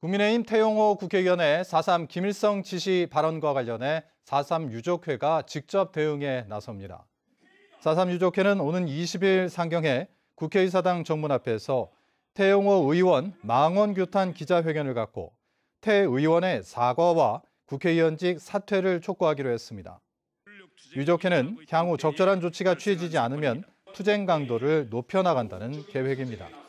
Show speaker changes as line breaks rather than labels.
국민의힘 태용호 국회의원의 4.3 김일성 지시 발언과 관련해 4.3 유족회가 직접 대응에 나섭니다. 4.3 유족회는 오는 20일 상경에 국회의사당 정문 앞에서 태용호 의원 망원 규탄 기자회견을 갖고 태 의원의 사과와 국회의원직 사퇴를 촉구하기로 했습니다. 유족회는 향후 적절한 조치가 취해지지 않으면 투쟁 강도를 높여나간다는 계획입니다.